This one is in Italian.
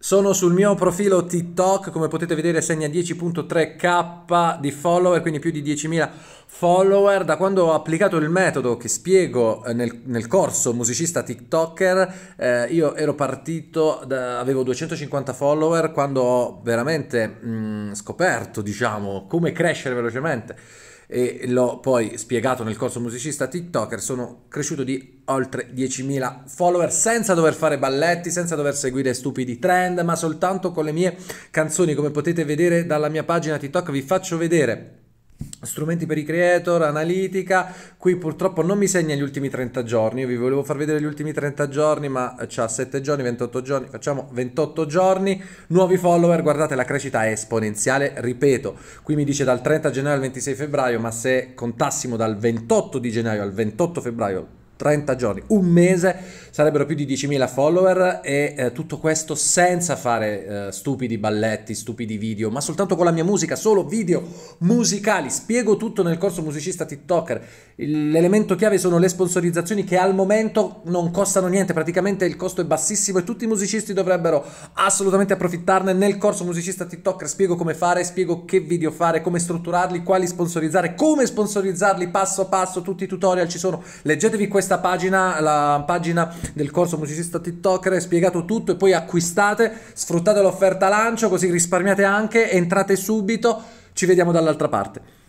Sono sul mio profilo TikTok, come potete vedere segna 10.3k di follower, quindi più di 10.000 follower. Da quando ho applicato il metodo che spiego eh, nel, nel corso musicista TikToker, eh, io ero partito, da, avevo 250 follower quando ho veramente mh, mm, scoperto, diciamo, come crescere velocemente e l'ho poi spiegato nel corso musicista TikToker, sono cresciuto di oltre 10.000 follower senza dover fare balletti, senza dover seguire stupidi trend, ma soltanto con le mie canzoni. Come potete vedere dalla mia pagina TikTok vi faccio vedere strumenti per i creator, analitica, qui purtroppo non mi segna gli ultimi 30 giorni, Io vi volevo far vedere gli ultimi 30 giorni ma eh, c'ha 7 giorni, 28 giorni, facciamo 28 giorni, nuovi follower, guardate la crescita è esponenziale, ripeto, qui mi dice dal 30 gennaio al 26 febbraio, ma se contassimo dal 28 di gennaio al 28 febbraio 30 giorni, un mese, sarebbero più di 10.000 follower e eh, tutto questo senza fare eh, stupidi balletti, stupidi video, ma soltanto con la mia musica, solo video musicali. Spiego tutto nel corso musicista TikToker. L'elemento chiave sono le sponsorizzazioni che al momento non costano niente, praticamente il costo è bassissimo e tutti i musicisti dovrebbero assolutamente approfittarne. Nel corso musicista TikToker spiego come fare, spiego che video fare, come strutturarli, quali sponsorizzare, come sponsorizzarli passo passo, tutti i tutorial ci sono. Leggetevi questi questa pagina, la pagina del corso musicista TikToker, è spiegato tutto e poi acquistate, sfruttate l'offerta lancio così risparmiate anche, entrate subito, ci vediamo dall'altra parte.